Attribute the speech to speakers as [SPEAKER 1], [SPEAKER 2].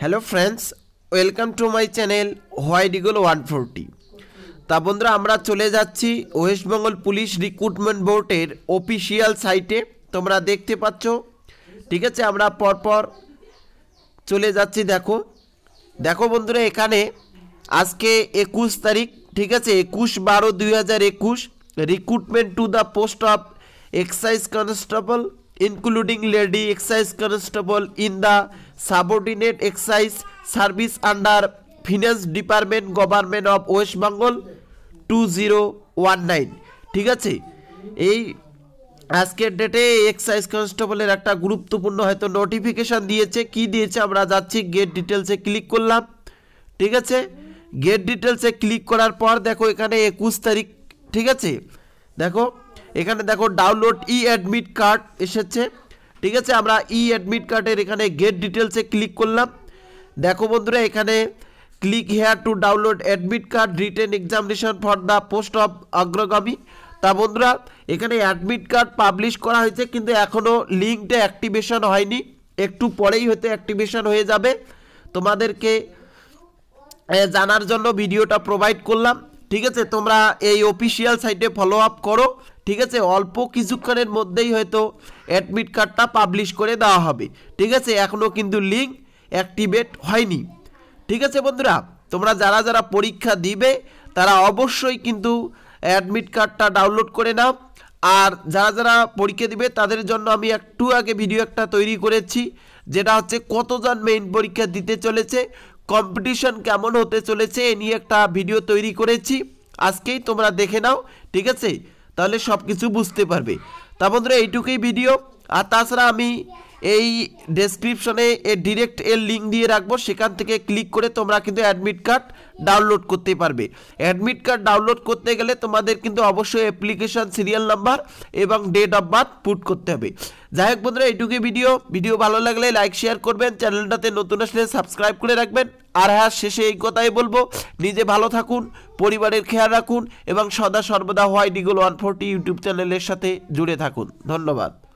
[SPEAKER 1] hello friends welcome to my channel white eagle one forty তা বন্ধুরা আমরা চলে যাচ্ছি ওয়েস্টবেঙ্গল পুলিশ রিক্রুটমেন্ট বোর্ডের অফিসিয়াল সাইটে তোমরা দেখতে পাচ্ছ ঠিক আছে আমরা পরপর চলে যাচ্ছি দেখো দেখো বন্ধুরা এখানে আজকে একুশ তারিখ ঠিক আছে একুশ বারো দুই হাজার একুশ recruitment to the post of excise constable including lady excise constable in the subordinate excise service under finance department government of west bengal 2019 ঠিক আছে এই আজকের ডেটে এক্সাইজ কনস্টেবলের একটা গুরুত্বপূর্ণ হয়তো নোটিফিকেশান দিয়েছে কি দিয়েছে আমরা যাচ্ছি গেট ডিটেলসে ক্লিক করলাম ঠিক আছে গেট ডিটেলসে ক্লিক করার পর দেখো এখানে একুশ তারিখ ঠিক আছে দেখো এখানে দেখো ডাউনলোড ই অ্যাডমিট কার্ড এসেছে ঠিক আছে আমরা ই অ্যাডমিট কার্ডের এখানে গেট ডিটেলসে ক্লিক করলাম দেখো বন্ধুরা এখানে click here to download admit card written examination for the post of অগ্রগামী তা বন্ধুরা এখানে অ্যাডমিট কার্ড পাবলিশ করা হয়েছে কিন্তু এখনও লিঙ্কটা অ্যাক্টিভেশন হয়নি একটু পরেই হয়তো অ্যাক্টিভেশন হয়ে যাবে তোমাদেরকে জানার জন্য ভিডিওটা প্রোভাইড করলাম ঠিক আছে তোমরা এই অফিসিয়াল সাইটে ফলো আপ করো ঠিক আছে অল্প কিছুক্ষণের মধ্যেই হয়তো অ্যাডমিট কার্ডটা পাবলিশ করে দেওয়া হবে ঠিক আছে এখনও কিন্তু লিঙ্ক অ্যাক্টিভেট হয়নি ঠিক আছে বন্ধুরা তোমরা যারা যারা পরীক্ষা দিবে তারা অবশ্যই কিন্তু অ্যাডমিট কার্ডটা ডাউনলোড করে নাও আর যারা যারা পরীক্ষা দিবে তাদের জন্য আমি একটু আগে ভিডিও একটা তৈরি করেছি যেটা হচ্ছে কতজন মেইন পরীক্ষা দিতে চলেছে কম্পিটিশন কেমন হতে চলেছে এ নিয়ে একটা ভিডিও তৈরি করেছি আজকেই তোমরা দেখে নাও ঠিক আছে তাহলে সব কিছু বুঝতে পারবে তা বন্ধুরা এইটুকুই ভিডিও আর তাছাড়া আমি এই ডেসক্রিপশনে এ ডিরেক্ট এর লিঙ্ক দিয়ে রাখবো সেখান থেকে ক্লিক করে তোমরা কিন্তু অ্যাডমিট কার্ড ডাউনলোড করতে পারবে অ্যাডমিট কার্ড ডাউনলোড করতে গেলে তোমাদের কিন্তু অবশ্যই অ্যাপ্লিকেশন সিরিয়াল নাম্বার এবং ডেট অফ বার্থ পুট করতে হবে যাই হোক বন্ধুরা এইটুকু ভিডিও ভিডিও ভালো লাগলে লাইক শেয়ার করবেন চ্যানেলটাতে নতুন আসলে সাবস্ক্রাইব করে রাখবেন আর হ্যাঁ শেষে এই কথাই বলবো নিজে ভালো থাকুন পরিবারের খেয়াল রাখুন এবং সদা সর্বদা white eagle one forty YouTube চ্যানেলের সাথে জুড়ে থাকুন ধন্যবাদ